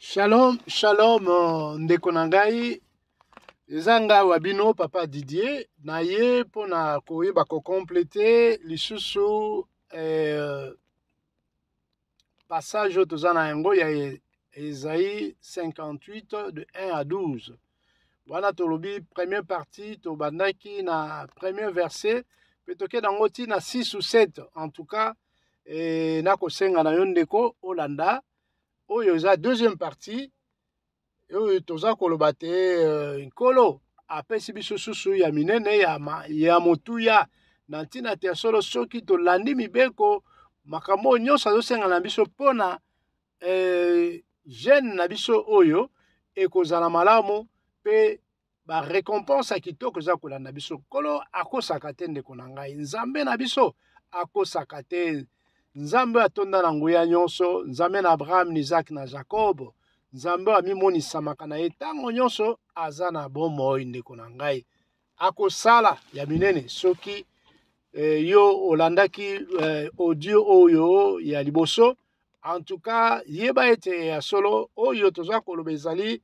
shalom shalom euh, ndeko na ngai eza ngawa bino papa didier na ye mpona koyeba kokomplete lisusu eh, passage oyo toza na yango ya ezayi 58 de 1 à 12 wana tolobi première partie tobandaki na premier verset mpe tokei nango ntina 6 ou 7 en tout cas eh, nakosenga na yo ndeko olanda oyo eza deuxième partie oyo toza koloba te euh, nkolo apesi biso susu ya minene ya, ma, ya motuya na ntina te ya solo soki tolandi mibeko makambo oyo nyonso azosenga na biso mpona eh, gene na biso oyo ekozala malamu mpe barécompense ya kitoko eza kolanda biso nkolo akosaka te ndeko na ngai nzambe na biso akosaka te nzambe atonda na nguya nyonso nzambe na abrahamu na izaki na jakobo nzambe amimonisamaka na ye ntango nyonso aza na bomoi ndeko na ngai akosala ya minene soki eh, yo olandaki eh, audio oyo ya liboso en tout cas yeba ete ya solo oyo toza koloba ezali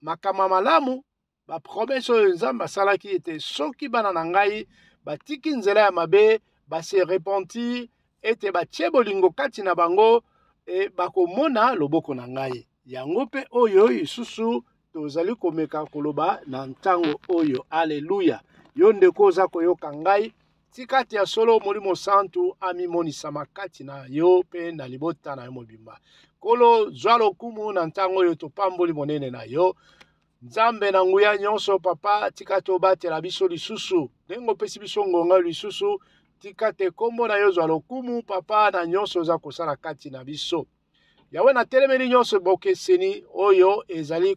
makambo ya malamu bapromese oyo nzambe asalaki ete soki bana na ngai batiki nzela ya mabe base repentir ete batie bolingo kati na bango e, bakomona loboko na ngai yango mpe oyo lisusu tozali komeka koloba na ntango oyo aleluya yo ndeko oza koyoka ngai tika te ya solo molimo santu amimonisama kati na yo mpe na libota na yo mobimba nkolo zwa lokumu na ntango oyo topamboli monene na yo nzambe na nguya nyonso papa tika tobatela biso lisusu ndenge opesi biso ngonga lisusu tika te nkombo na yo ozwa lokumu papa na nyonso oza kosala kati na biso yawe natelemeli nyonso bokeseni oyo ezali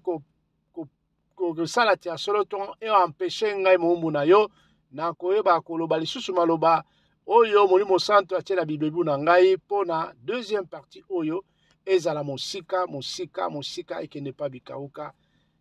kosala ko, ko, tia solo to eampeshe ngai mowumbu na yo na koyeba koloba lisusu maloba oyo molimo santo atie na bibebu na ngai mpo na deuxième partie oyo ezala mosika mosika mosika ekende pa bikauka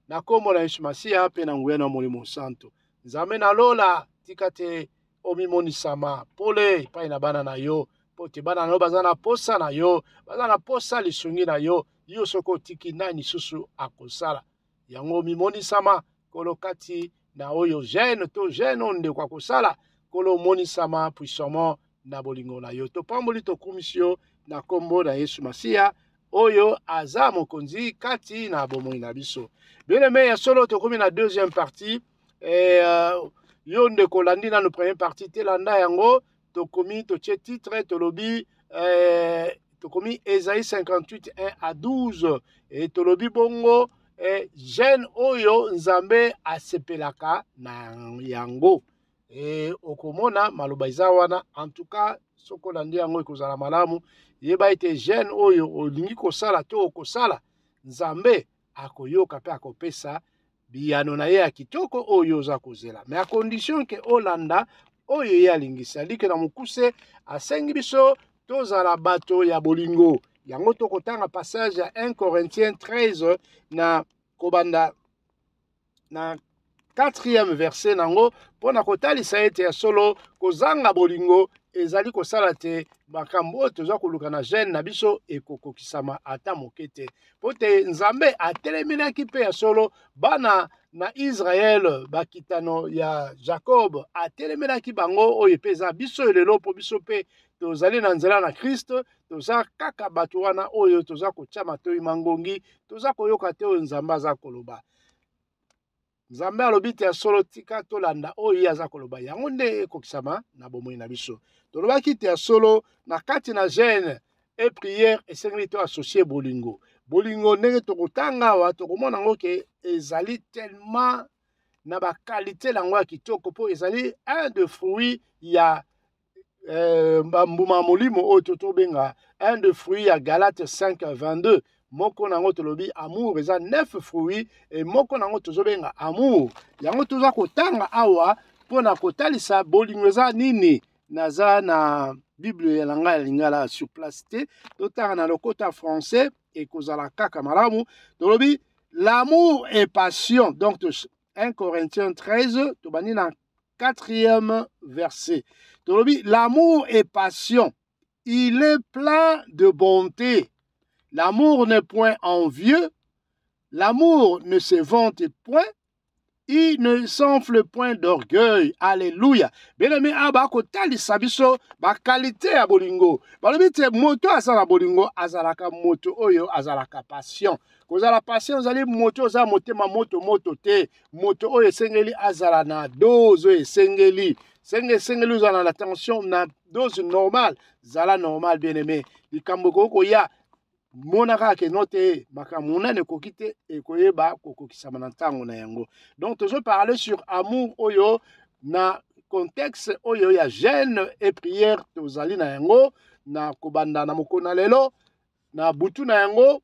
na nkombo na yesu masiya mpe na nguya na molimo santo nzambe nalola tika te omimonisama pole epai na bana na yo mpo te bana na yo baza na posa na yo baza na posa lisungi na yo yo soki otiki nani lisusu akosala yango omimonisama kolo kati na oyo gene to gene oyo ndeko akosala kolo omonisama puissament na bolingo na yo topamboli tokumisi yo na nkombo na yesu masiya oyo aza mokonzi kati na bomoi na biso bien aime ya solo tokómi na deuxième partie eh, uh, yo ndeko olandi nano premier parti te landa yango tokomi totie titre tolobi eh, tokomi ezayi 58 1 à 12 e tolobi bongo eh, gene oyo nzambe asepelaka na yango e okomona maloba eza wana en tout cas soki olandi yango ekozala malamu yeba ete gene oyo olingi kosala to okosala nzambe akoyoka mpe akopesa biyano na ye ya kitoko oyo oza kozela me ya condition ke olanda oyo ye alingisi alike na mokuse asengi biso tozala bato ya bolingo yango tokotanga passage ya 1 corinthien 13 na kobanda na 4e verse nango mpo na kotalisa ete ya solo kozanga bolingo ezali kosala te makambo oyo toza koluka na gene na biso ekokokisama ata moke te mpo te nzambe atelemelaki mpe ya solo bana na israele bakitano ya jacob atelemelaki bango oyo mpe eza biso elelo mpo biso mpe tozali na nzela na kriste toza kaka bato wana oyo toza kotia matoi mangongi toza koyoka te oyo nzambe aza koloba nzambe alobi te ya solo tika tolanda oyo ye aza koloba yango nde ekokisama na bomoi na biso tolobaki te ya solo na kati na gene e priere esengeli to asosie bolingo bolingo ndenge tokotanga awa tokomona yango ke ezali tellement na bakalite na yango ya kitoko mpo ezali un de fruit ya eh, mbuma molimo oyo totobenga un de fruit ya galate 5 22 moko nango tolobi amour eza neuf fruits et moko nango tozobenga amour yango toza kotanga awa mpona kotalisa bolingo eza nini naza na bible ya langa ya lingala sur place te totanga na lokota français ekozala kaka malamu tolobi l'amour et passion donc 1 corinthiens 13 tobandi na quatrième verset tolobi l'amour et passion il est plein de bonté L'amour n'est point envieux, l'amour ne se vante point, il ne s'enfle point d'orgueil. Alléluia. Bien-aimé, aba kotalisa Sabiso, ba qualité à bolingo. Balobi te moto azala bolingo azalaka moto oyo oh, azalaka passion. passion, patient ozali moto oza ma moto moto te moto oyo oh, esengeli azala na dose oyo oh, esengeli senge esengeli ozala la tension na dose normale zala normal bien aimé il ekoki koya mona kaka keno te makambo monene ekoki te ekoyeba kokokisama na ntango na yango donc tozoparle sur amour oyo na contexte oyo ya gene e prière tozali na yango na kobanda na mokolo na lelo na butu na yango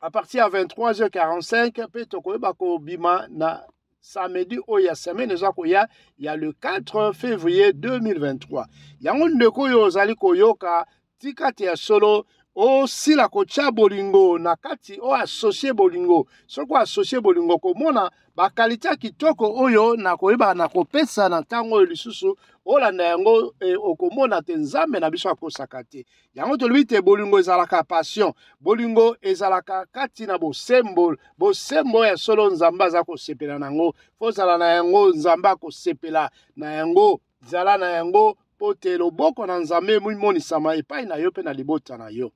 à partir ya 23h45 mpe tokoyeba kobima na samedi oyo ya semaine eza koya ya le 4 février 2023 yango ndeko oyo ozali koyoka tika te ya solo osila kotia bolingo na kati oasosie bolingo soki oasosie bolingo komona bakalite ya kitoko oyo nakoyebaka na kopesa na ntango oyo lisusu olanda yango e, okomona te nzambe na biso akosaka te yango tolobi te bolingo ezalaka passion bolingo ezalaka kati na bosembo bosembo ya solo nzambe aza kosepela na yango fozala na yango nzambe akosepela na yango zala na yango mpo te loboko na nzambe emoimonisama epai na yo mpe na libota na yo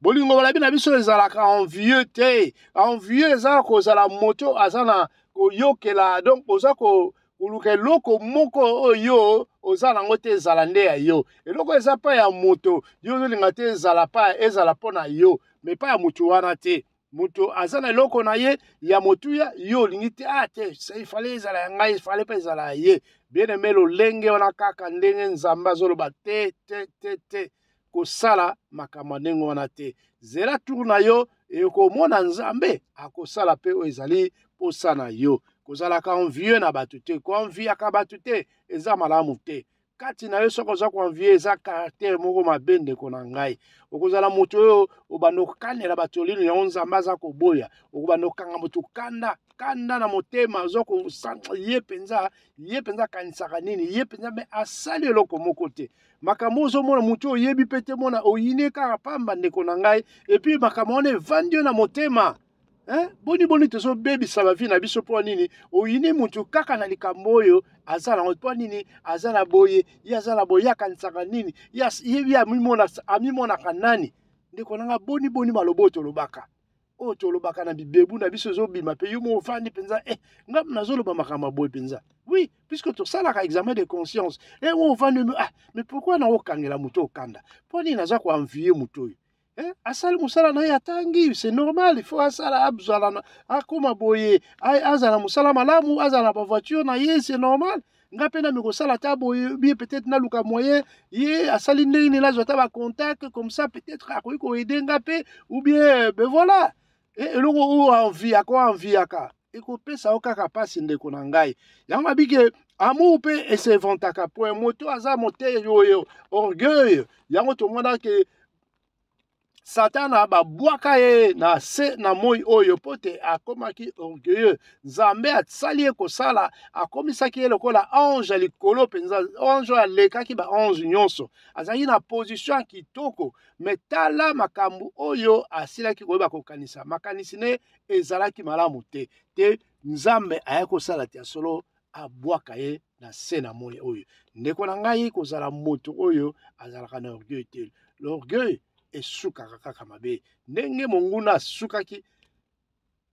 bolingo balabi na biso ezalaka envieux te envieux eza kozala moto aza na koyokela donc oza ko koluka eloko moko oyo oza nango te ezala nde ya yo eloko eza pa ya moto yo ozolinga te ezala pa ezala mpo na yo me pa ya motu wana te moto aza na eloko na ye ya motuya yo olingi te a ah, te ifale ezala ya ngai ifale mpe ezala ya ye bien aime lolenge wana kaka ndenge nzambe azoloba te te te te akosala makambo ya ndenge wana te zela tour na yo ekomona nzambe akosala mpe oyo ezali mposa na yo kozalaka envieux na bato te koenviaka bato te eza malamu te kati na yo soki oza koanvie eza karaktere moko mabe ndeko na ngai okozala moto oyo obanda kokanela bato lino yango nzambe aza koboya okobanda kokanga moto kanda kanda na motema oza kosantra ye mpenza ye mpenza akanisaka nini ye mpenza me asali eloko moko te makambo ozomona motu oyebi mpe te mona oyini kaka pamba ndeko na ngai epui makambo wana evandi yo na motema eh? boni boni tozobebisa bavi na biso mpo nini oyini mutu kaka na likambo oyo aza nango mpo nini aza na boye ye aza na boye ye akanisaka nini yebi amimonaka nani ndeko nanga boni boni maloba oyo tolobaka oyo tolobaka na bibebu na biso ezobima mpe yo mo ofandi mpenza e eh, nga nazoloba makambo boye mpenza oui puisque tosalaka examen de conscience e eh, oyo ofandi ah mais pourkui na okangela motu okanda mpo nini naza koanvie motu oyo Eh, asali musala naye atangi c'est normal faut asala abzala na, akoma boye ay azala musala malamu azala voiture, na ye c'est normal ngapena mpe na mikosala ta boye bi peut-être na luka moyen ye asali ndenge na lazwa ba contact, comme ça peut-être akoki ko aider ngapé ou bien eh, ben voilà Et eh, envie oyo envi akoanviaka ekopesa yo kaka mpasi ndeko na ngai yango babike amour mpe pour point moto aza motere yo orgueil yango tomona ke satana babwaka ye na se na moi oyo mpo te akomaki orgueilleux nzambe asali ye kosala akomisaki ye lokola ange ya likolo mpenza ange oyo alekaki baange nyonso azalaki na position ya kitoko me tala makambo oyo asilaki koyeba kokanisa makanisi ne ezalaki malamu te te nzambe ayaki kosala te asolo abwaka ye na se na moi oyo ndeko na ngai kozala moto oyo azalaka na orgueil te l'orgueil esukaka kaka mabe ndenge monguna asukaki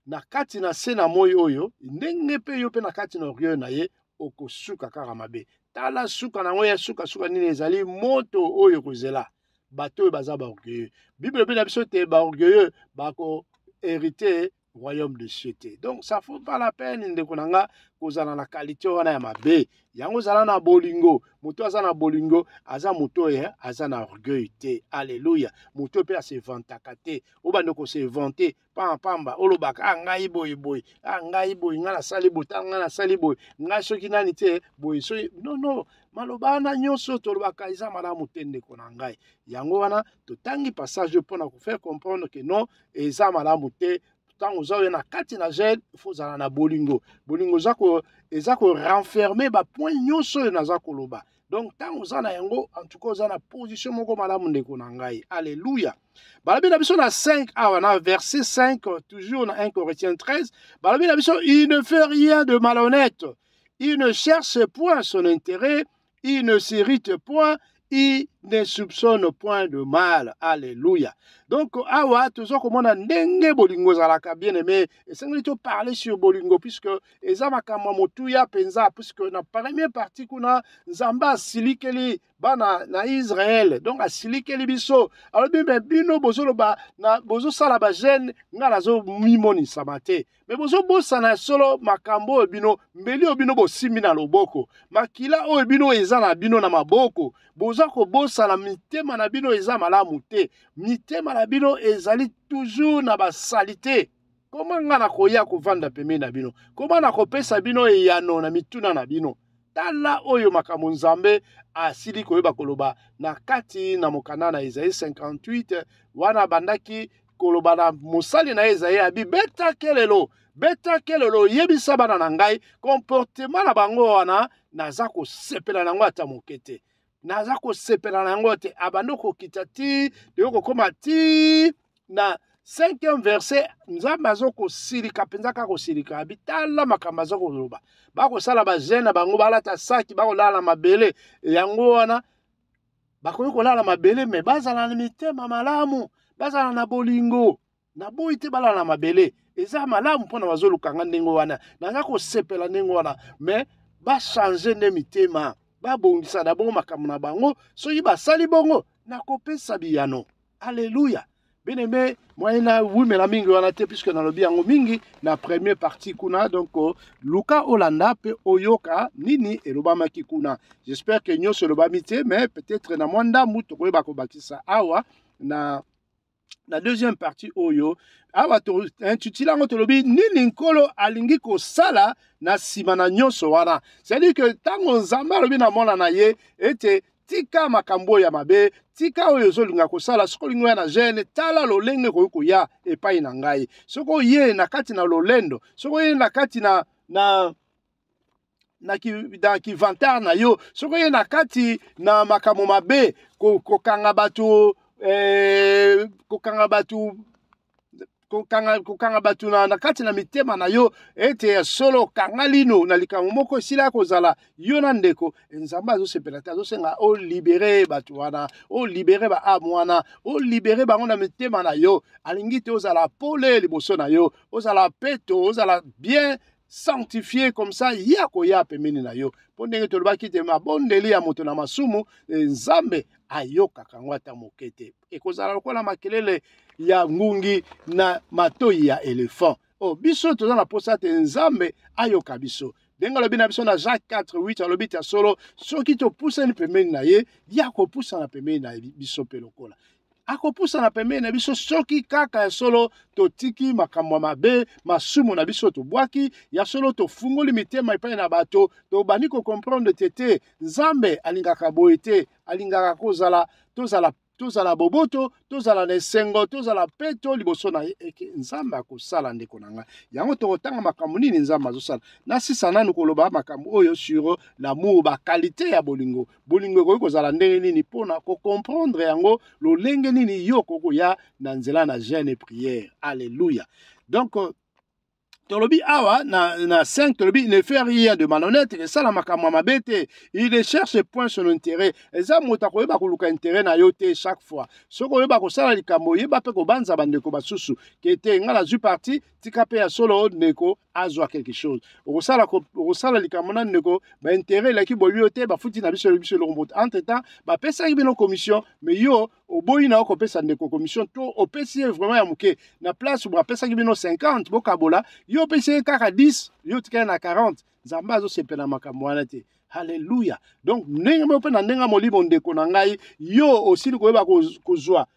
na kati na se na moi oyo ndenge mpe yo mpe na kati na orgueil na ye okosuka kaka mabe tala suka na yango ya sukasuka nini ezali moto oyo kozela bato oyo baza baorgueilleux bibele mpe na biso te baorgueilleux bakoherite royaume de cieux te donc ça faut pas la peine ndeko na nga kozala na kalite wana ya mabe yango ozala na bolingo moto aza na bolingo aza moto oyo eh, aza na orgueil te alleluya moto mpe asevantaka te obanda kosevante pampamba olobaka a ah, ngai boye boye a ah, ngai boye ngai nasali boye ta ngai nasali boye ngai soki nani te boye soki nono maloba wana nyonso tolobaka eza malamu te ndeko na ngai yango wana totangi passage mpona kofaire comprendre ke non eza malamu te aux gens na kati na gel faut ozala na bolingo bolingo eza korenferme bapoint nyonso oyo naza koloba donc ntango en na yango antuka oza na position moko malamu ndeko na ngai Alléluia. balobi na biso na 5 awa na verset 5 euh, toujours na 1 corinthiens 13 balobi na biso il ne fait rien de malhonnête il ne cherche point son intérêt il ne s'irrite point il ne soupçonne point de mal alléluia donc awa tozokomona ndenge bolingo ezalaka bien aimé esengeli toparle sur bolingo puisque eza makambo ya motuya mpenza puisque na premier parti kuna nzambe asilikeli bana na israele donc asilikeli biso alobi me bino bozoloba bozosala bagene ngai nazomimonisama te me bozobosana solo makambo oyo bino mbeli oyo bino bosimbi na loboko makila oyo bino eza na bino na maboko boza kobosa bozosala mitema na bino eza malamu te mitema na bino ezali toujours na basali te koma nga na koya kovanda pembeni na bino koma na kopesa bino eyano na mituna na bino tala oyo makambo nzambe asili koyeba koloba na kati na mokanda na ezayi 58 wana abandaki koloba na mosali na ye ezayi abi betake lelo betake lelo oyebisa bana na ngai komportema na bango wana naza kosepela na yango ata moke te naza kosepela na yango te abandi kokita ti toyo kokóma ti na cinquième verset nzambe aza kosilika mpenza kaka kosilika abi tala makambo aza koloba bakosala bazene na bango balata saki bakolala na mabele e yango wana bakoki kolala na mabele me bazala na mitema malamu bazala na bolingo naboyi te balala na mabele eza malamu mpona bazolukanga ndenge wana naza kosepela ndenge wana me bachange nde mitema babongisa na bongo makambo na bango soki basali bongo nakopesa biyano alleluya bien-aimé moye nawumela mingi wana te puiske nalobi yango mingi na premier parti kuna donc euh, luka olanda mpe oyoka nini elobamaki kuna j'espère ke nyonso elobami te mais peut-être na mwa ndamu tokoyeba kobakisa awa na na deuxième partie oyo awa intitule yango tolobi nini nkolo alingi kosala na nsima na nyonso wana cestadire ke ntango nzambe alobi na mwana na ye ete tika makambo oyo ya mabe tika oyo ezolinga kosala soki olingi oya na gene tala lolenge koki koya epai na ngai soki oye na kati na lolendo soki oye na kati na, na na kivantare na yo soki oye na kati na makambo mabe kokanga ko bato Eh, kokanga bato kokanga kokanga bato na, na kati na mitema na yo ete ya solo okanga lino na likambo moko esila kozala yo na ndeko nzambe azosepela te azosenga olibere bato wana olibere baame wana olibere bango na mitema na yo alingi te ozala pole liboso na yo ozala peto ozala bien sanctifie comme ça ya koya pembeni na yo mpo ndenge tolobaki te mabondeli ya moto na masumu eh, nzambe ayokaka yango ata moke te ekozala lokola makelele ya ngungi na matoi ya elefant o oh, biso toza na mposa te nzambe ayoka biso ndenge alobi na biso na jacques 48 alobi te ya solo soki topusani pembeni na ye ya kopusana pembeni na biso mpe lokola akopusana pembeni na biso soki kaka ya solo totiki makambo ya mabe masumu na biso tobwaki ya solo tofungoli mitema epai na bato tobandi kokomprendre te te nzambe alingaka boye te alingaka kozala tozala tozala boboto tozala na esengo tozala mpe to liboso na ye eke nzambe akosala ndeko na ngai yango tokotanga makambo nini nzambe azosala nasisa nanu koloba makambo oyo sur lamour bakalite ya bolingo bolingo ekoki kozala ndenge nini mpona kokomprendre yango lolenge nini yo kokoya na nzela na gene priere alleluya donc tolobi awa na, na 5 tolobi ne fait rien de malhonnête esalamaka mwa mabe te il ne cherche point son intérêt eza moto akoyeba koluka intérêt na yo te chaque fois soki oyeba kosala likambo oyeba mpe kobanza bandeko basusu ke te nga nazwi parti tika mpe ya solo ndeko azwa quelque chose okosala likambo nani ndeko baintere elaki boywi yo te bafuti na biso biso eloko moto entre temps bapesaki bino commission mais yo oboyi na yo kopesa ndeko commission to opesi ye vraiment ya moke na place bapesaki bino 50 bokabola yo opesi ye kaka 10 yo otikali na 40 nzambe azosepela na makambo wana te halleluya donc ndenge moko mpe na ndenge molimo ndeko na ngai yo osili koyeba kozwa ko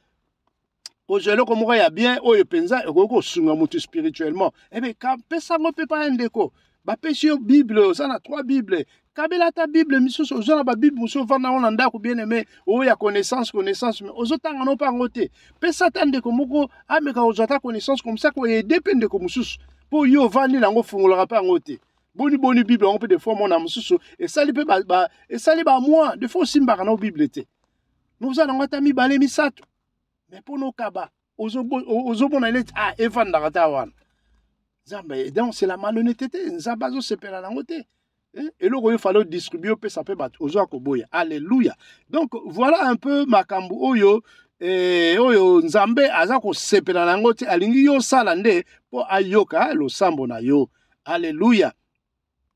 kozwa eloko moko ya bien oyo mpenza ekoki kosunga motu spirituellement ebe eh kapesa yango mpe pa ya ndeko bapesi yo bible oza na trois bible kabela ata bible misusu oza na babible mosusu ovanda ngo na ndako bien aime oyo ya connaissance connaissance me ozotanga no mpa yango te pesa ata ndeko moko ameka kozwa ata connaissance komisa koyede mpe ndeko mosusu mpo yo ovandi nango ofungolaka mpe yango te boni boni bible yango mpe defoi omona mosusu esali mpe esali bamwi defoi osimbaka nao bible te mokozala yango ata mibale misato me mpo na okaba ozomona neti a evandaka te wana nzambe eh, donc c'est la malhonnêteté te nzambe azosepela nango te eloko oyo fale odistribue opesa mpe bato ozwa koboya alleluya donc voilà un peu makambo oyo eh, oyo nzambe aza kosepela nango te alingi yo osala nde mpo ayoka eh, losambo na yo alleluya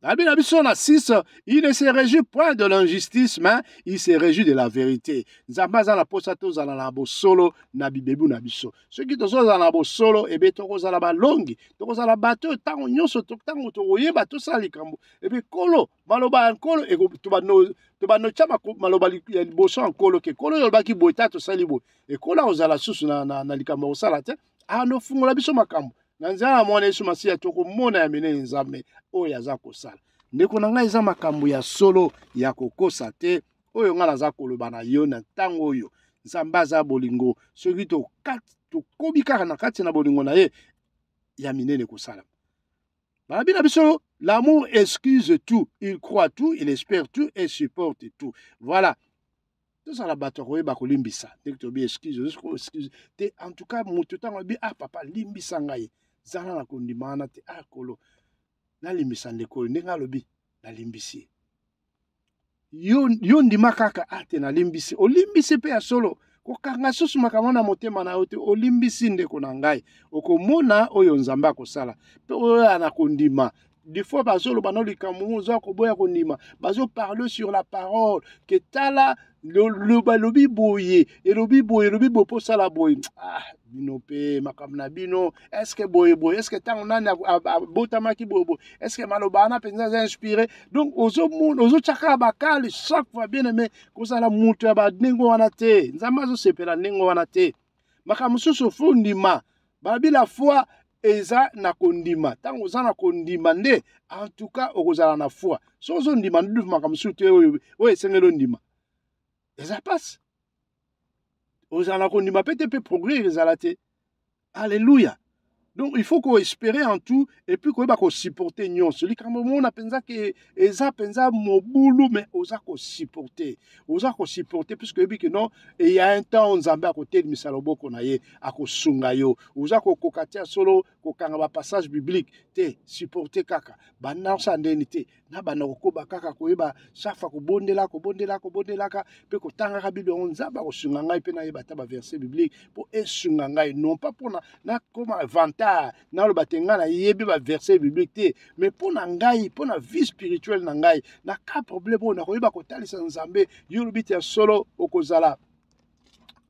La Bible dit sur la 6, il ne se réjouit point de l'injustice, mais il se réjouit de la vérité. Nzambaza la posa tozala na bosolo na bibebu na biso. Soki tozala na bosolo ebe eh tokozala balongi, tokozala bato ntango nyonso ntango tokoyeba tosala likambo ebe eh kolo maloba ya nkolo eh, tobanotya maloba ya liboso ya nkolo ke kolo oyo olobaki boye ta tosali boye ekola kozala susu na likambo ya kosala te anofungola ah, biso makambo na nzala ya mwana yesu masiya tokomona ya mene nzambe oyo aza kosala ndeko na ngai eza makambo ya solo ya kokosa te oyo ngai naza koloba na yo na ntango oyo nzambe aza bolingo soki tokobi kaka na kati na bolingo na ye ya minene kosala balobi na biso l'amour excuse tout il croit tout il espère tout et supporte tout voilà tozala bato ya koyeba kolimbisa ndenge tobi excuse excuse te en tout cas moto ntango abi ah papa limbisa ngai zala na kondima wana te a ah, kolo nalimbisa ndeko oyo ndenge alobi nalimbisi yo, yo ndima kaka a ah, te nalimbisi olimbisi mpe ya solo kokanga susu makambo na motema na yo te olimbisi ndeko na ngai okomona oyo nzambe akosala mpe oyo ana kondima des fois bazoloba na likambo oza koboya kondima bazoparle sur la parole ke tala loba elobi boye elobi boye elobi boye mposala boye ah bino mpe makambo na bino estce boye boye estce ntango nani abotamaki boye boye estce maloba wana mpenza eza inspiré donc ozotyaka bakale chaque fois bien aimé kozala moto ya bandenge wana te nzambe azosepela ndenge wana te makambo mosusu ofondima balabila fois eza na kondima ntango oza na kondima nde antuka okozala na foi so ozondima nde lufu makambo susu te oyo esengeli ondima eza mpasi ozala na kondima mpe te mpe progrès ezala te alleluya donc il faut koespere en tout epui koyeba kosupporte nyonso likambo moko na mpenza ke eza mpenza mobulu me oza kosupporte oza kosupporte puiske oyebi ke non eya un temps nzambe akotelimisa loboko na ye akosunga yo oza kokoka tia solo kokanga bapassage biblique te supporte kaka banaosa ndeni te nabanda kokoba kaka koyeba chaque fois kobondela kobondela kobondelaka mpe kotangaka bino yango nzambe akosunga ngai mpe nayeba ata baverset biblique mpo esunga ngai non pas mpona nakoma vantard naloba te ngai nayebi baverset biblique te mais mpona ngai mpona vie spirituelle na ngai na ka problème oyo nakoyeba kotalisa nzambe yo olobi te ya solo okozala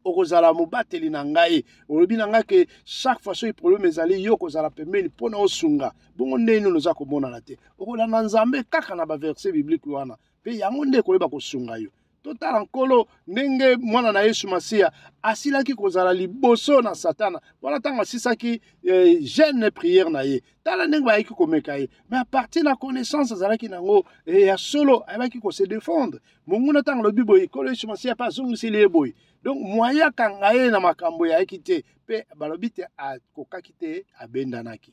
okozala mobateli na ngai olobi na ngai ke chaque fois soki problème ezali yo kozala pembeni mpona osunga bongo nde nini oza komonana te okolanda nzambe kaka na baverse biblike wana mpe yango nde koyeba kosunga yo totala nkolo ndenge mwana na yesu masiya asilaki kozala liboso na satana wana ntango asisaki eh, gene priere na ye tala ndenge bayaki komeka ye me apartir na connaissance azalaki nango eh, ya solo ayebaki kose défendre monguna ntango alobi boye nkolo yesu masiya mpe azongiseli ye boye donc mwye akanga ye na makambo yayaki te mpe balobi te akokaki te abendanaki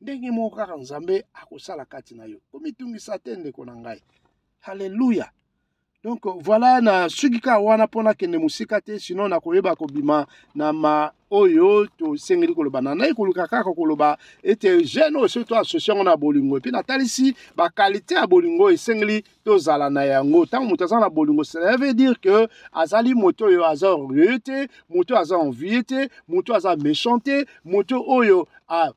ndenge moko kaka nzambe akosala kati na yo komitungisa te ndeko na ngai haleluya donc voilà na soki kaka wana mpona kende mosika te sino nakoyeba kobima na ma oyo tosengeli koloba na nai koluka kaka koloba ete jeune oyo soki toasosie yango na bolingo epuis natalisi bakalite ya bolingo oyo esengeli tozala na yango ntango moto aza na bolingo cela veut dire ke azali moto oyo aza orgueilleux te moto oyo aza envie te moto oyo aza méchant te moto oyo a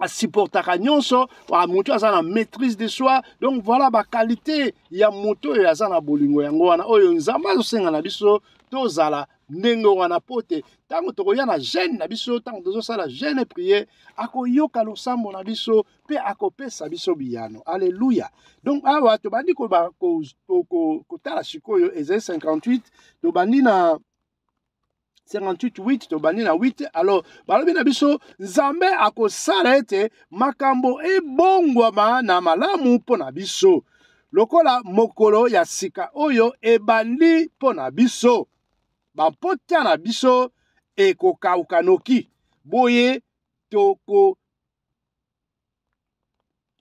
à nyonso à aza la maîtrise de soi donc voilà y ya moto à aza la bolingo yango wana oyo nzamba azosenga na biso tozala ndenge wana mpo te ntango tokoya na gene na biso ntango tozosala gene priere akoyoka losambo na biso mpe akopesa biso biyano alleluya donc awa tobandi kotala sikoyo ezali 58 tobandi na 58 tobandi na 8 alors balobi na biso nzambe akosala ete makambo ebongwama na malamu mpo na biso lokola mokolo ya sika oyo ebandi mpo na biso bampota na biso ekokawuka noki boye toko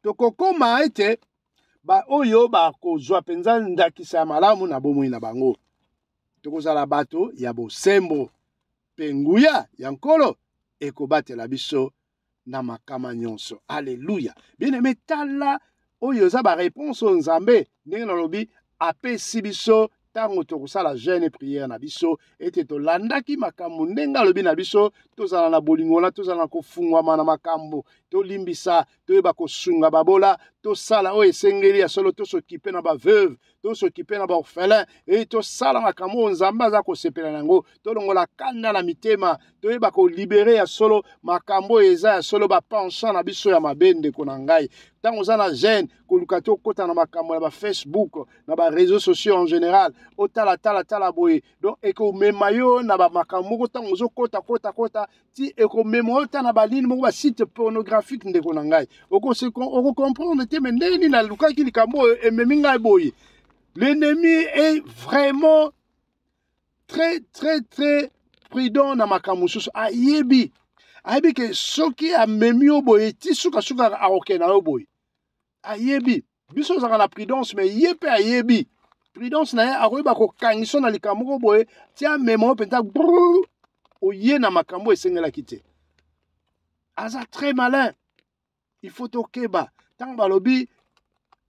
tokokoma ete baoyo bakozwa mpenza ndakisa ya malamu na bomoi na bango tokozala bato ya bosembo mpe nguya ya nkolo ekobatela biso na makama nyonso alleluya bieneme tala oyo eza bareponse oyo nzambe ndenge nalobi apesi biso ntango tokosala jeune priere na biso ete tolandaki makambo ndenge alobi na biso tozala na bolingola tozala na kofungwama na makambo tolimbisa toyeba kosunga babola tosala oyo esengeli ya solo tosoki mpe na baveuve tosokipe na baorphelin e tosala makambo nzambe aza kosepela na yango tolongola kanda na mitema toyeba kolibere ya solo makambo oyo eza ya solo bapensan na biso ya mabe ndeko na ngai ntango oza na gene koluka te okɔta na makambo na bafacebook na bareseau sociaux en général otala tala tala boye donc ekomema yo na bamakambo moko ntango ozokɔta kɔta kɔta ti ekomema yo ta na balini moko basite pornographique ndeko na ngai okokomprendre te me ndeni nalukaki likambo oyo ememi ngai boye L'ennemi est vraiment très, très, très prudent dans ma camoussus. Ayebi. Ayebi que ce qui a memi au boy, ti souka souka a okena au boy. Ayebi. Biso zaka la prudence, mais yepe ayebi. Prudence na ye akoyeba kokangisa na likambo moko boye ti amema oyo mpenza brrr oye na makambo esengelaki te aza très malin il faut tokeba ntango balobi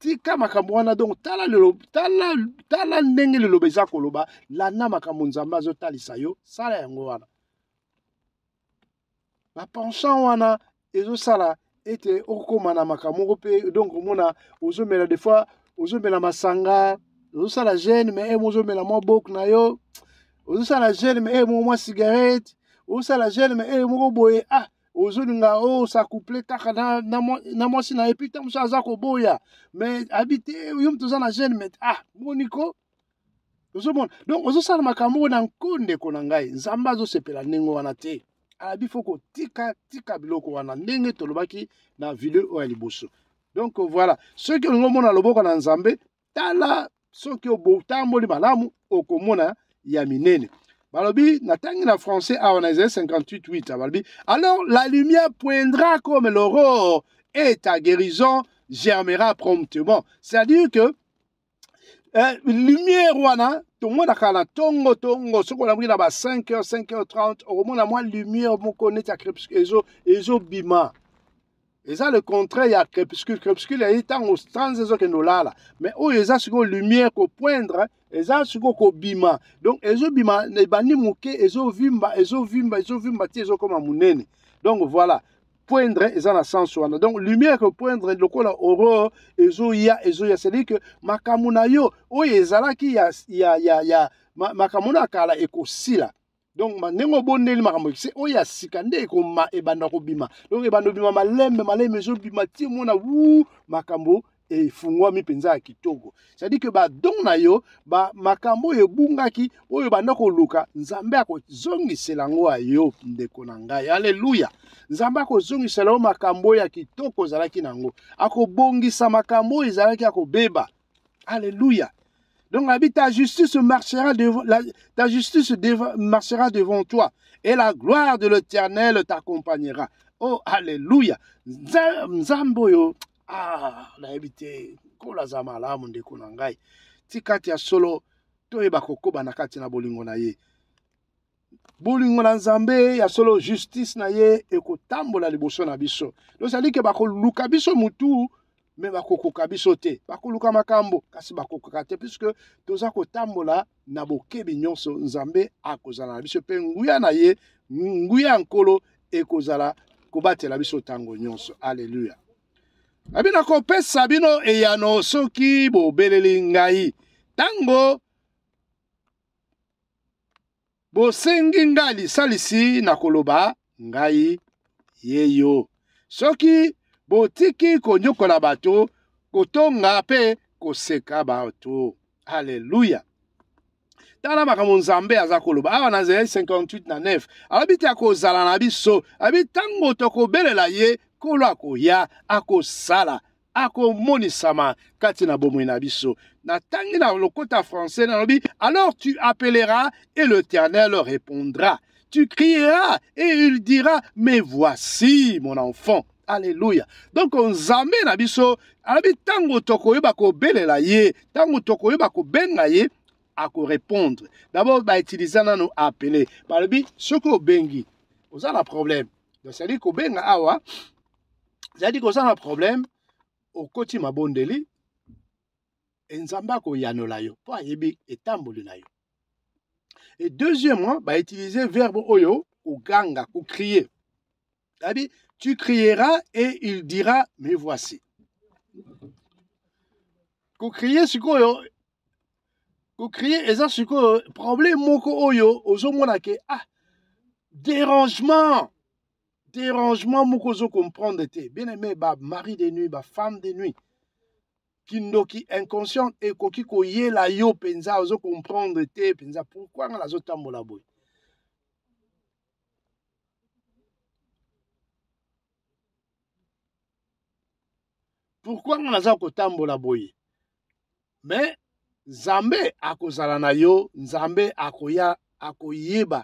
tika makambo wana donc tala liloba tala, tala ndenge liloba eza koloba landa makambo nzambe azotalisa yo sala yango wana bapensan wana ezosala ete okokóma na makambo moko mpe donc omona ozomela des fois ozomela masanga ozosala gene mais emo eh, ozomela mwa bok na yo ozosala gene mais emo eh, mwa cigarette ozosala gene mais emo eh, moko boye ah ozolinga o oh, s'accouple kaka na mwasi na ye mpe ntango mosusu aza koboya me abi te yo moto oza na gene me ah moniko ozomona donc ozosala makambo oyo na nkondeko na ngai nzambe azosepela ndenge wana te alabi fo kotika tika biloko wana ndenge tolobaki na video oyo ya liboso donc voilà soki olingi omona loboko na nzambe tala soki obotamboli malamu okomona ya minene balobi na ntangi na français awa na ezali 58:8 balobi alors la lumière poindra comme l'aurore et ta guérison germera promptement c'est-à-dire que euh, lumière wana tomonaka na ntongo ntongo soki olambwiki na ba 5 h 5 h 30 moins la lumière on connaît ta crépuscule bima et ça le contraire a crépuscule crépuscule eyei ntango stanze là là mais oh, ça c'est que lumière kopoindre eza sikoyo kobima donc ezobima ebandi moke ezovimba ezovimba ezovimba ti ezokóma monene donc voilà poindre eza na sens wana donc lumière ekopoindre lokola aurore ezoya ezoya cedire ke makambo na yo oyo ezalaki ya, ya, ya, ya ma, makambo na kala ekosila donc ndenge obondeli makambo ekise oyo ya sika nde ekoma ebanda kobima donc ebanda kobima malembe malembe ezobima ti mona wu makambo efungwami mpenza ya kitoko cestadire ke badon na yo makambo oyo ebungaki oyo banda koluka nzambe akozongisela yango ya yo ndeko na ngai aleluya nzambe akozongisela yo makambo oyo ya kitoko ozalaki na yango akobongisa makambo oyo ezalaki ya kobeba aleluya Donc la Bible, ta justice marchera devant, la, ta justice deva, marchera devant toi, et la gloire de l'Éternel t'accompagnera. Oh, alléluia. Nzamboyo, ah nayebi te kola aza malamu ndeko na ngai ti kati ya solo toyeba kokoba na kati na bolingo na ye bolingo na nzambe ya solo justice na ye ekotambola liboso na biso losali ke bakoluka biso motu me bakokoka biso te bakoluka makambo kasi bakokoka te puiske toza kotambola na bokebi nyonso nzambe akozala na biso mpe nguya na ye nguya ya nkolo ekozala kobatela biso ntango nyonso alleluya na bino kopesa bino eyano soki bobeleli ngai ntango bosengi ngai lisalisi na koloba ngai ye yo soki botiki konyokola bato kotonga mpe koseka bato haleluya tala makambo nzambe aza koloba awa na zayeli 58 na 9 alobi te akozala na biso alobi ntango tokobelela ye akolakoya akosala akomonisama kati na bomoi na biso na ntangi na lokota français nalobi alors tu appelleras et l'éternel répondra tu crieras et il dira mais voici mon enfant Alléluia. donc zame na biso alobi ntango tokoyeba kobelela ye ntango tokoyeba kobenga ye répondre. d'abord bautilize nano appeler balobi soko bengi, oza na problème donc cetadire kobenga awa ezali un problème Au ma okoti mabondeli ko yanola yo mpo ayebi etamboli na yo Et deuxièmement utiliser verbe oyo ou « koganga crier dit, tu crieras et il dira mais voici kocrie Et ça eza sikoyo problème moko oyo mona ke ah dérangement dérangement moko ozokomprendre te bien-aime bamari de nuit bafemme de nuit kindoki inconsciente ekoki koyela yo mpenza ozokomprendre te mpenza pourkui nga nazotambola boye pourkui nga naza kotambola boye me nzambe akozala na yo nzambe akoya akoyeba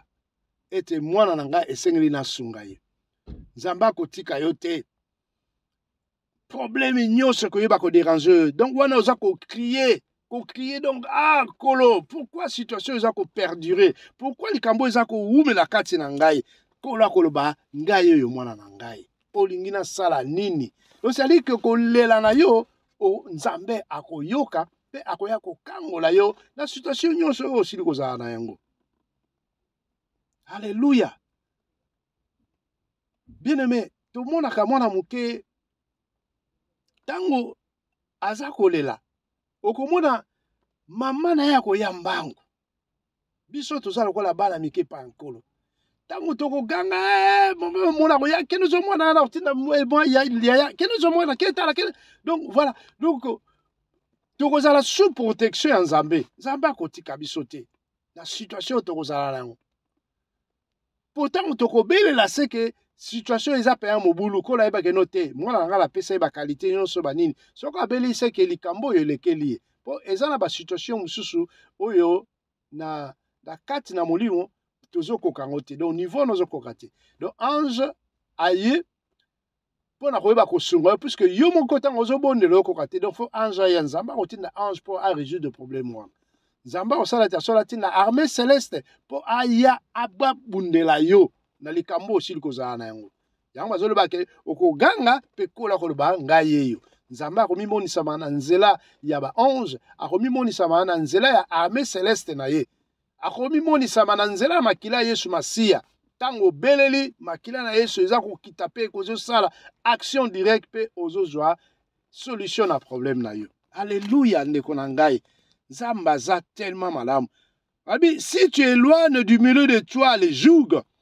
ete mwana na ngai esengeli na sunga ye nzambe akotika yo te problème nyonso ekoyeba koderange donc wana oza kokrie kokrie donc ah kolo pourquoi situation eza koperdure pourquoi likambo eza kowumela kati na ngai kolo akoloba ngai oyo mwana na ngai olingi nasala nini osali ke kolela na yo nzambe akoyoka mpe akoya kokangola yo na situation nyonso oyo osili kozala na yango alleluya bien aime tomonaka mwana moke ntango aza kolela okomona mama na ye akoya mbangu biso toza lokola bana mike pa nkolo ntango tokoganga eh, mona koya kende ozomwana wana otinda yaya kende ozomwana kende tala kende donc voilà donc tokozala sous protection ya nzambe nzambe akotika biso te na situation oyo tokozala na yango po ntango tokobelela seke situation eza mpe ya mobulu kolo ayebaki no te mwana na ngai napesa ye bakalite nyonso banini soko abeli seke likambo oyo elekeli ye mpo eza na basituation mosusu oyo na, na kati na molimo tozokoka yango te donc niveau nozokoka te donc ange aye mpo na koyeba kosunga yo puiske yo moko ntango ozobondela okoka te donc fo ange aye ya nzambe akotinda ange mpo arésoudre problème wana nzambe akosala te asola tinda armée céleste mpo aya ababundela yo na likambo osili kozala na yango yango bazoloba ke okoganga mpe kola koloba ngai yeyo nzambe akomimonisama na nzela ya baange akomimonisama na nzela ya arme celeste na ye akomimonisama na nzela ya makila ya yesu masiya ntango obeleli makila na yesu eza kokita mpe kozosala action directe mpe ozozwa solution na probleme na yo alleluya ndeko na ngai nzambe aza tellement malamu abi si tu éloignes du milieu de toi le joug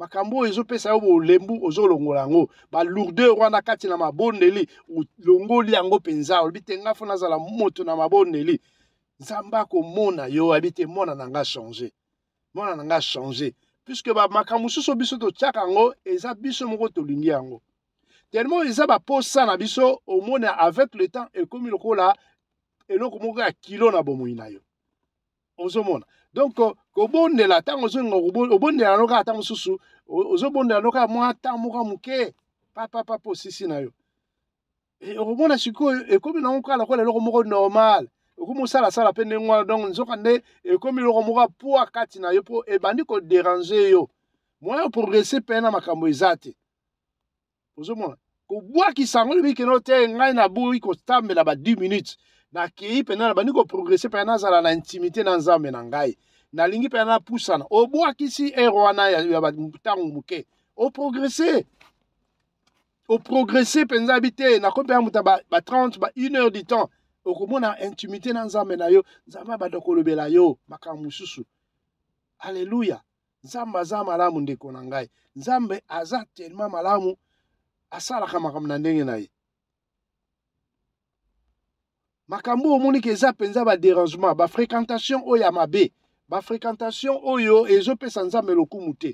makambo oyo ezopesa yo bolembu ozolongola yango balourdeur wana kati na mabondeli olongoli yango mpenza olobi te nga mpo nazala moto na mabondeli nzambe akomona yo abi te mwana na nga change mwana na nga change puiske bamakambo mosusu biso totiaka yango eza biso moko tolingi yango tellement eza baposa na biso omoni avec le temps ekomi lokola eloko moko ya kilo na bomoi na yo ozomona donc kobondela ntango ozonga obondela no kaka ntango mosusu ozobondela no kaka mwa ntango moko ya moke papapapa osisi na yo e, okomona sikoyo ekomi nango kaka lokola eloko moko normal okomi osalasala mpe ndenge wana donc nzoka nde ekomi eloko moko apwa kati na yo mpo ebandi koderange yo moya oprogrese mpe na makambo eza te ozomona kobwakisa yango lobi keno te ngai nabuyi kotambela ba 10 minutes nakei mpena na bandi koprogrese mpena nazala na intimité na nzambe na ngai nalingi mpe napusana obwakisi ere wana ya ntango moke oprogrese oprogrese mpenza bi te nakomi mpe ya moto ba 30 ba 1 heure du temps okomona intimité na nzambe na yo nzambe abanda kolobela yo makambo mosusu alleluya nzambe aza malamu ndeko na ngai nzambe aza telema malamu asalaka makambo na ndenge na ye makambo omoniki eza mpenza badérangement bafréquentation oyo ya mabe bafréquentation oyo ezopesa nzambe lokumu te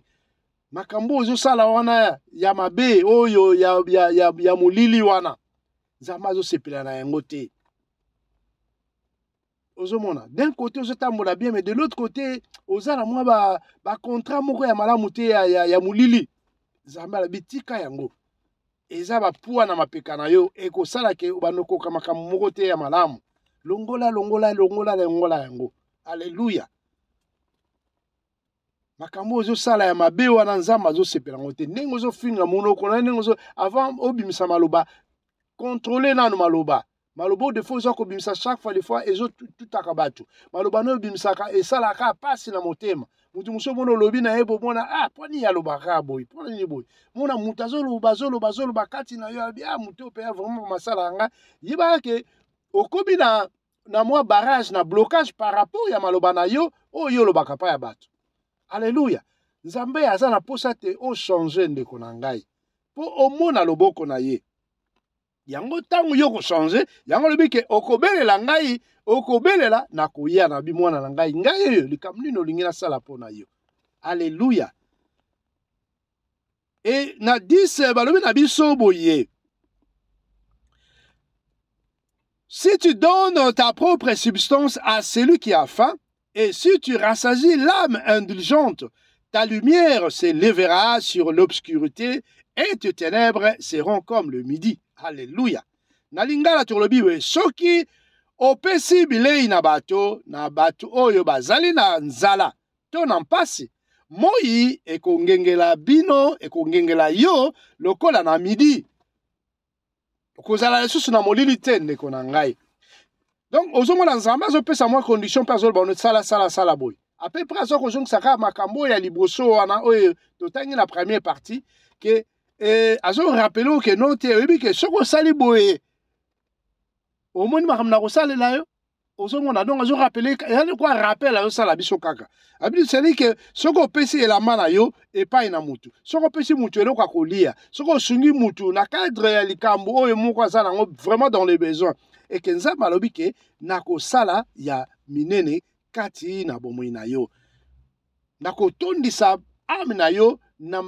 makambo ozosala wana ya mabe oyo ya, ya, ya, ya molili wana nzambe azosepela na yango te ozomona d'un côté ozotambola bien mais de l'autre côté oza na mwa bacontrat ba moko ya malamu te ya, ya, ya molili nzambe alobi tika yango eza bapuwa na mapeka na yo ekosala ke obanokoka makambo moko te ya malamu longola longola longola longola yango aleluya makambo ozosala ya mabe wana nzambe azosepela yango te ndenge ozofinga monoko na ye ndenge avant obimisa maloba kontrole nano maloba maloba oyo defo eza kobimisa chaque fois defois ezotutaka bato maloba na obimisaka esalaka mpasi na motema motu mosusu omona olobi na ye bomona ah mpo nini alobaka boye mpo nini boye mona moto azoloba azoloba azoloba kati na yo abi ah moto oyo vraiment masala yanga yebaka ke okomi na na mwa barrage na blocage par rapport ya maloba na yo oyo yo olobaka mpa ya bato Alléluia. nzambe aza na posa te changer ndeko na ngai mpo omona loboko na ye yango tango yo changer, yango olobi ke la ngai Okobele la na bi mwana na ngai ngai oyo likambo nini sala nasala mpo na yo Alléluia. Et na dis balobi na biso boye si tu donnes ta propre substance à celui qui a faim et si tu rassasis l'âme indulgente, ta lumière s'élèvera sur l'obscurité et tes ténèbres seront comme le midi. Alléluia. Nalingala turlobiwe soki opesi bilei na bato na bato oyo bazali na nzala to na mpasi moi ekongengela bino ekongengela yo lokola na midi okozala lisusu na molili te donc ozomona nzambe azopesa mwa condition mpe azoloba no sala sala sala boye ape près azokozongisa kaka makambo oyo ya liboso wana oyo totangi na première partie ke eh, azorapele oyo ke no te oyebi ke soki osali boye omoni makambo na kosalela yo ozomona donc azorapele yani kwa rappel azosala biso kaka abidi seli ke soki opesi elamba na yo epai na mutu soki opesi mutu eloko ya kolia soki osungi mutu na cadre ya likambo oyo moko aza nango vraiment dans le besoin e ke nzambe alobi ke nakosala ya minene kati na bomoi na yo nakotondisa ame na yo na,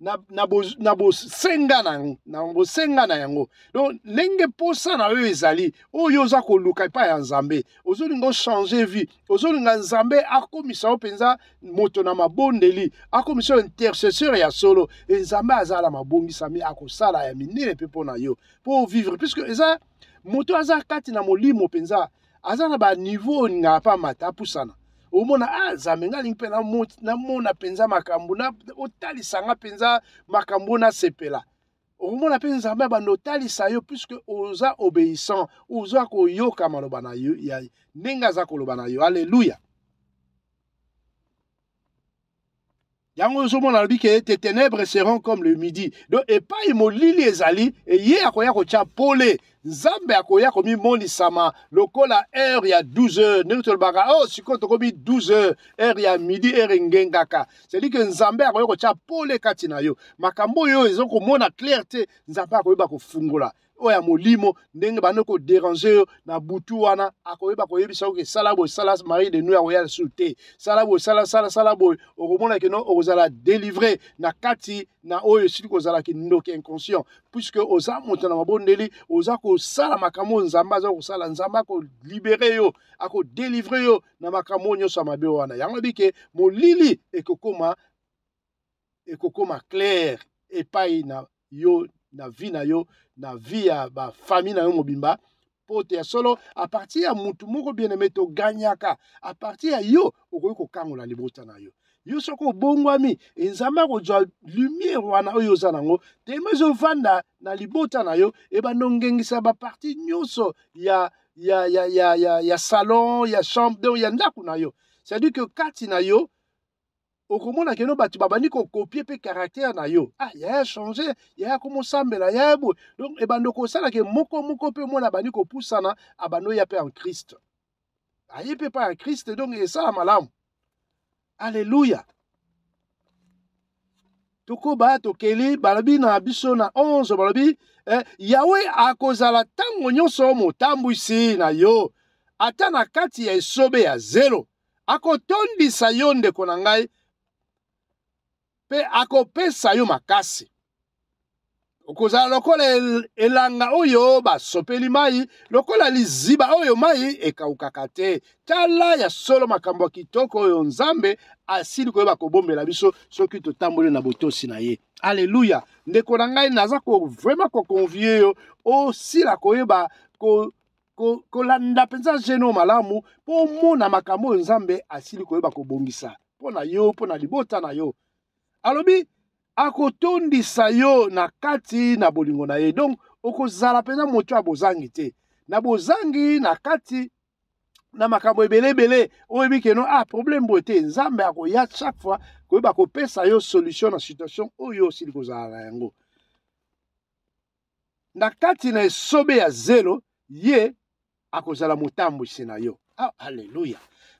na, na, bo, na bosenga na, na bosenga na yango don ndenge mposa na oyo ezali oyo oza koluka epai ya nzambe ozolinga ochange vie ozolinga nzambe akomisa yo mpenza moto na mabondeli akomisa yo intercesseur ya solo nzambe azala mabongisami akosala ya minene mpe mpo na yo mpo ovivre puisque eza moto aza kati na molimo mpenza aza na baniveau oyo ningaka mpe amata apusana omona a ah, nzambe nga alingi mpe namona mpenza makambo otalisanga mpenza makambo oyo nasepela okomona mpe nzambe abanda otalisa yo puiske oza obéissant oza koyoka maloba na yo ya ndenge aza koloba na yo alleluya yango ozomona alobi ke ete ténèbre seront comme le midi donc epai molili ezali eye akoya kotya pole nzambe akoya komibonisama lokola heure ya 12 heures ndenge tolobaka o oh, sikoyo tokomi 12 heures heure ya midi heure engengaka cedi ke nzambe akoya kotya pole kati na yo makambo oyo ezokomona claire te nzambe akoyeba kofungola oyo ya molimo ndenge bandi koderange yo na butu wana akoyeba koyebisa oke sala boye sala marie de nui akoya lisusu te sala boye salasala boye okomona keno okozala délivre na kati na oyo esili kozalaki ndoki inconscient puiske oza moto na mabondeli oza kosala makambo oyo nzambe aza kosala nzambe akolibere yo akodélivre yo na makambo oyo nyonso ya mabe wana yango ebi ke molili ekokoma ekokoma claire epai na yo na vie na yo na vie ya bafami na yo mobimba mpo te ya solo apartir ya mutu moko bieneme toganyaka apartir ya yo okoki kokangola libota na yo yo soki obongwami nzambe akozwa lumiere wana oyo oza nango telema ezovanda na libota na yo ebanda ongengisa baparti nyonso ya, ya, ya, ya, ya, ya salon ya chambre ya ndako na yo c'est-à-dire ke kati na yo okomona keno bato babandi kokopie mpe karaktere na yo ah yaya change yaya komosambela yaya boye donc ebandi kosalaka moko moko mpe mwana abandi kopusana abandi oya mpe en kriste aye mpe epai ya kriste donc esala malamu alleluya tokoba tokeli balobi na biso na 11 balobi eh, yawe akozala ntango nyonso motambwisi na yo ata na kati ya esobe ya zelo akotondisa yo ndeko na ngai mpe akopesa yo makasi okozala lokola elanga oyo basopeli mai lokola liziba oyo mai ekawukaka te tala ya solo makambo ya kitoko oyo nzambe asili koyeba kobombela biso soki totamboli na botosi na ye aleluya ndeko na ngai naza ko vraimen koconvie yo osila koyeba ko, ko, kolanda mpenza geno malamu mpo omona makambo oyo nzambe asili koyeba kobongisa mpo na yo mpo na libota na yo alobi akotondisa yo na kati na bolingo na ye donc okozala mpenza moto ya bozangi te na bozangi na kati na makambo ebelebele oyo bikeno ah problème boye te nzambe akoya chaque fois koyeba kopesa yo solution na situation oyo osili kozala na yango na kati na esobe ya zelo ye akozala motambwisi na yo ah, alleluya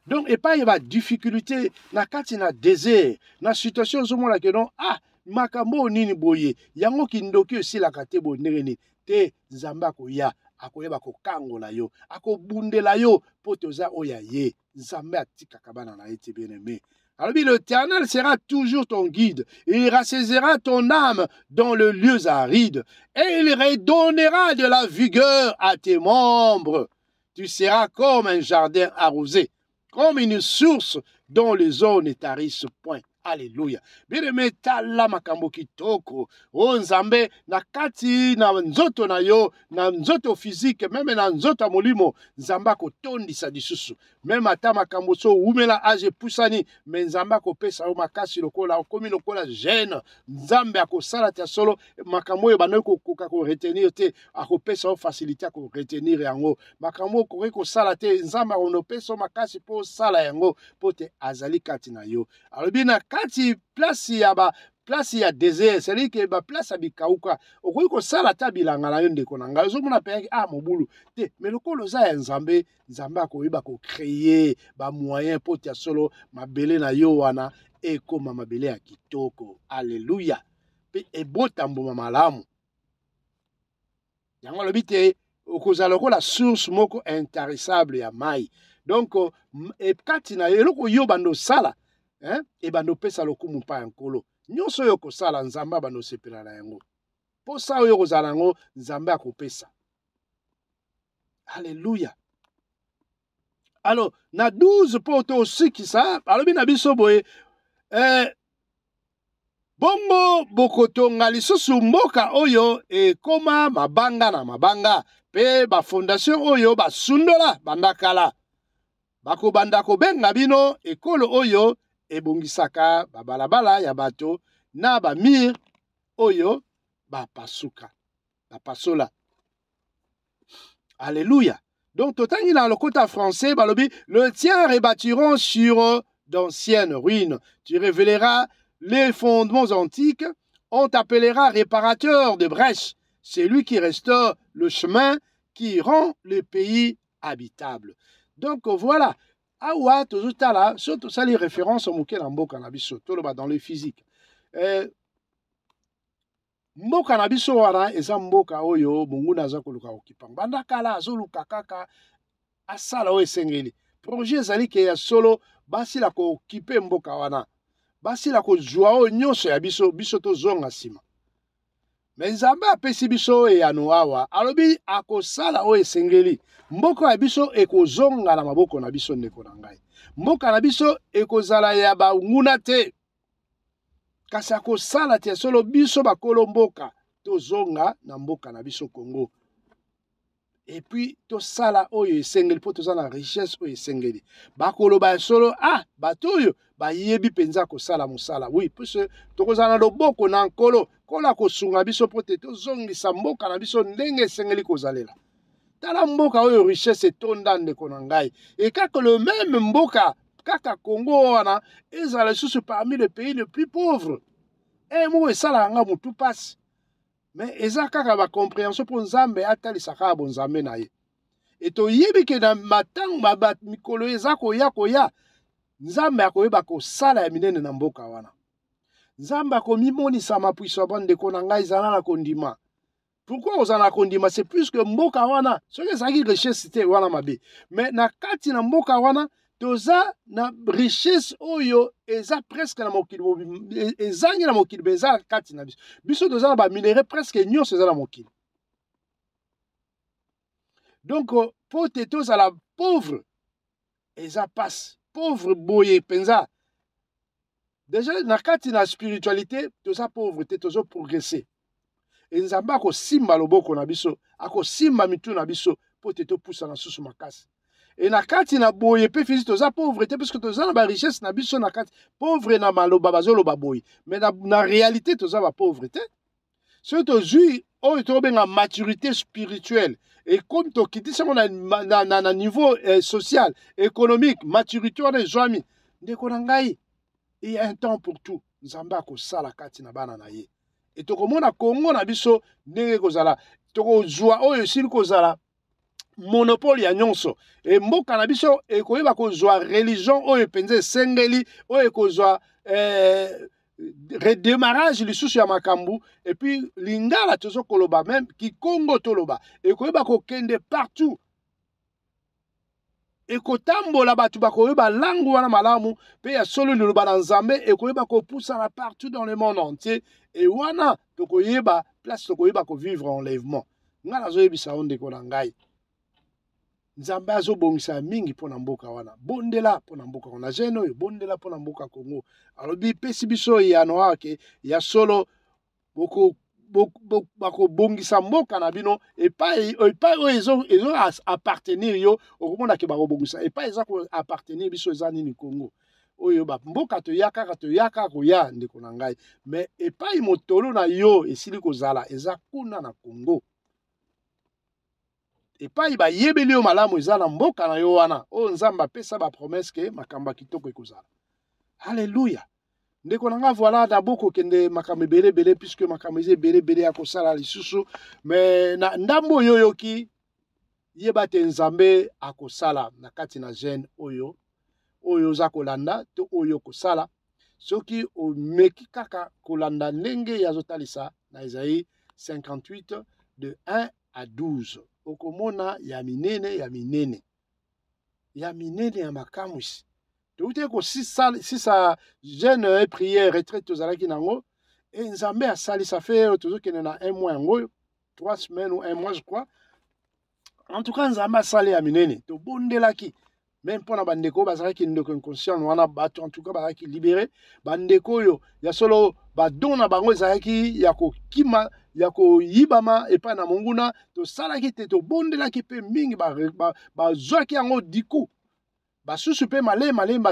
donc epai ya difficulté, na kati na désert na situation que non ah makambo nini boye yango kindoki esilaka te boye ndenge nini te nzambe ya, akoyeba kokangola yo akobundela yo poto za oyo ya ye zamba tika na ete bien aimé alobi l'éternel sera toujours ton guide il rassaisira ton âme dans le lieu aride et il redonnera de la vigueur à tes membres tu seras comme un jardin arrosé comme une source dont les eaux ne tarissent point. haleluya bireme tala makambo kitoko o nzambe na kati na nzoto na yo na nzoto fizike meme na nzoto ya molimo nzambe akotondisa lisusu meme ata makambo so oumela age epusani me nzambe akopesa yo makasi lokola okomi lokola gene nzambe akosala te ya solo makambo oyo banoki kokoka koretenir te akopesa yo fasilité ya koretenir yango makambo okoki kosala te nzambe akonopesa yo makasi mpo osala yango mpo te azali kati na yo alobi na kati kati plasi ya ba place ya désert cestadire ke baplace ya bikauka okoki kosala ata bilanga na yo ndeko na ngai ozomona peyaki a ah, mobulu te me lokolo oza ya nzambe nzambe akoyeba kocreye bamoyen mpo te ya solo mabele na yo wana ekóma mabele ya kitoko aleluya mpe ebota mbuma malamu yango alobi te okozala lokola source moko intarissable ya mai donc e, kati na yo eloko yo bando osala eh? ebanda opesa lokumu mpa ya nkolo nyonso oyo okosala nzambe abanda osepela na yango mposa oyo okozala yango nzambe akopesa alleluya alors na 12 mpo tosikisa alobi na biso boye eh, bongo bokotonga lisusu mboka oyo ekoma mabanga na mabanga mpe bafondation oyo basundola banda kala bakobanda kobenga bino ekolo oyo ebongisaka babalabala ya bato na oyo bapasuka bapasola Alléluia. donc totangi le lokota français balobi le tien rebâtiront sur d'anciennes ruines tu révéleras les fondements antiques on t'appellera réparateur de brèches c'est lui qui restaure le chemin qui rend le pays habitable donc voilà awa tozotala so tosali référence moke na mboka na biso toloba dans le physique eh, mboka na biso wana eza mboka oyo monguna aza koluka kokipa banda kala azoluka kaka asala oyo esengeli projet ezali ke ya solo basila kokipe mboka wana basila kozwa oyo nyonso ya biso biso tozonga nsima me nzambe apesi biso eyano awa alobi akosala oyo esengeli mboka ya biso ekozonga na maboko na biso ndeko na ngai mboka na biso ekozala ya banguna te kasi akosala te solo biso bakolo mboka tozonga na mboka na biso kongo epuis tosala oyo esengeli mpo toza na richesse oyo esengeli bakoloba solo ah bato oyo bayebi mpenza kosala mosala oui puisque tokozala na loboko na nkolo nkolo akosunga biso mpo te tozongisa mboka na biso ndenge esengeli kozalela tala mboka oyo richesse etonda ndeko na ngai e kaka le même mboka kaka congo wana ezala lisusu parmi le pays le plus pauvre e eh, moko esalaka nga motu mpasi me eza kaka bacompréhension mpo nzambe atalisaka ya bonzambe na ye e toyebi ke na matango mikolo eza koya koya nzambe akoyeba kosala ya minene na mboka wana nzambe akomimonisa mapwiso ya bandeko na ngai ezala na kondima pourkui ozala na kondima c'est puiske mboka wana soki ezalaki richesse te wana mabe me na kati na mboka wana toza na richesse oyo eza presque na mokili ezangi na mokili mpe eza na kati na biso biso toza na baminere presque nyonso eza na mokili donc mpo te tozala pauvre eza mpasi pauvre boye mpenza deja na kati na spiritualité toza pauvre te tozoprogresse e nzambe akosimba loboko na biso akosimba mitu na biso mpo te topusana susu makasi e na kati na boye mpe fizi toza pauvre te puisque toza na barichesse na biso na kati pauvre na maloba bazoloba boye me na, na réalité toza bapauvre te soki tozwi oyo tobenga maturité spirituelle Et comme tokiti sango ça na, a na niveau euh, social, économique, maturité on est mi ndeko na il y a un temps pour tout ko sala kati na bana na ye e tokomona Congo na biso ndenge ekozala tokozwa oyo ko kozala monopole ya nyonso Et mboka na biso ko kozwa religion oyo mpenza esengeli oyo ekozwa eh, redémarrage lisusu ya makambo epuis lingala tozokoloba meme kikongo toloba ekoyeba kokende partout ekotambola bato bakoyeba langu wana malamu mpe ya solo liloba na nzambe ekoyeba kopusana partout dans le monde entier e wana tokoyeba place tokoyeba kovivre enlèvement ngai nazoyebisa yo ndeko na ngai nzambe azobongisa mingi mpo na mboka wana bondela mpo na mboka wana jeune oyo bondela mpo na mboka kongo alobi pesi biso yano ake ya solo bakobongisa mboka na bino epai oyo ezoappartenir yo okomona ke bakobongisa epai eza koappartenir biso eza nini kongo oyo bamboka toya kaka toya kaka koya ndeko na ngai me epai motolo na yo esili kozala eza kuna na kongo epai bayebeli yo malamu eza na mboka na yo wana oyo oh, nzambe apesa bapromese ke makambo ya kitoko ekozala alleluya ndeko na nga voila dabo kokende makambo ebelebele puiske makambo eza ebelebele ya kosala lisusu me na ndambo oyo oyoki yeba te nzambe akosala na kati na gene oyo oyo oza kolanda to oyo okosala soki omeki kaka kolanda ndenge ya zotalisa na ezai 58 de 1 à 12 okomona ya minene ya minene ya minene ya makamwisi touti si sisa jeune prière retraite tozalaki nango e nzambe asalisa fe oyo tozokende na un mois yango oyo trois semaines ou un mois je crois en tout cas nzambe asali ya minene tobondelaki même mpona bandeko oyo bazalaki ndeko inconscient wana battu en tout cas bazalaki libere bandeko oyo ya solo badon na bango ezalaki ya kokima ya koyibama epai na monguna tosalaki te tobondelaki mpe mingi bazwaki ba, ba yango diku basusu mpe malemalembe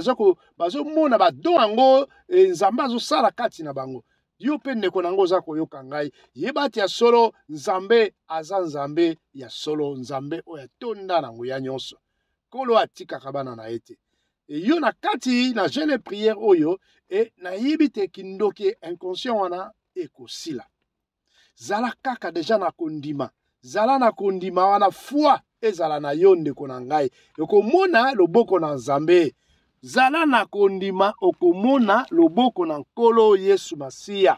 bazomona badon yango e nzambe azosala kati na bango yo mpe ndeko na yango oza koyoka ngai yeba ti ya solo nzambe aza nzambe ya solo nzambe oyo atonda na nguya nyonso nkolo atikaka bana na ye te eyo na kati na jeune priere oyo e nayebi te kindoki inconscient wana ekosila zala kaka deja na kondima zala na kondima wana foi ezala na yo ndeko na ngai okomona loboko na nzambe zala na kondima okomona loboko na nkolo yesu masiya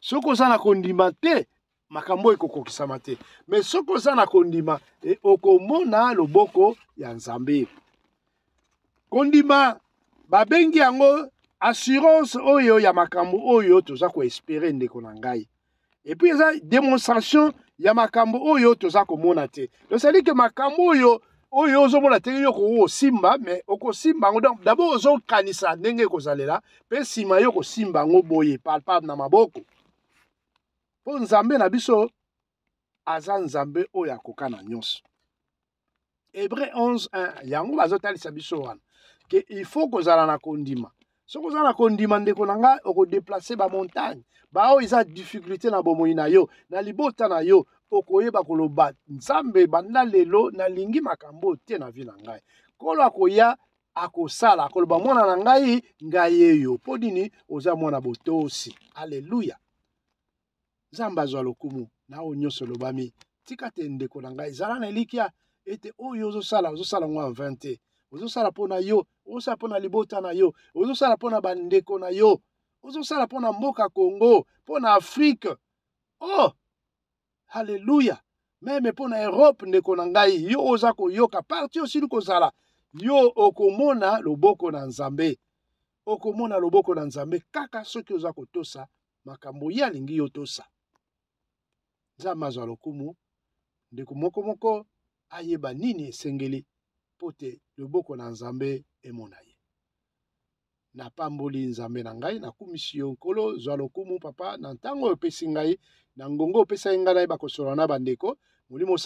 soki oza na kondima te makambo ekokokisama te me soki oza na kondima e, okomona loboko ya nzambe kondima babengi yango assurance oyo ya makambo oyo toza koespere ndeko na ngai epuis eza démonstration ya makambo oyo toza komona te donc cest ke makambo oyo oyo ozomona ndenge yo okoki kosimba me okosimba yango donc dabord ozokanisa ndenge ekozalela mpe nsima yo kosimba yango boye parpar na maboko mpo nzambe na biso aza nzambe oyo akoka na nyonso hebre 11 1 yango bazotalisa biso wana ke il faut kozala na kondima soki oza na kondima ndeko na ngai okodeplace bamontagne baoyo eza difficulté na bomoi na yo na libota na yo okoyeba koloba nzambe banda lelo nalingi makambo te na vi na ngai kolo akoya akosala akoloba mwana na ngai ngai eyo mpo nini oza mwana botosi aleluya nzambe azwa lokumu na oyo nyonso olobami tika te ndeko na ngai ezala na elikya ete oyo ozosala ozosala ngo avant te ozosala mpona yo ozosala mpona libota na yo ozosala mpona bandeko na yo ozosala mpona mboka congo mpona afrike oh halleluya meme mpona erope ndeko na ngai yo oza koyoka parti osili kozala yo okomona loboko na nzambe okomona loboko na nzambe kaka soki oza kotosa makambo ye alingi yo tosa nzambe azwa lokumu ndeko moko moko ayeba nini esengeli mpo te loboko na nzambe emona ye napamboli nzambe na ngai nakumisi yo nkolo zwa lokumu papa na ntango oyo opesi ngai na ngongo opesaki ngai na yeba kosolola na bandeko molimo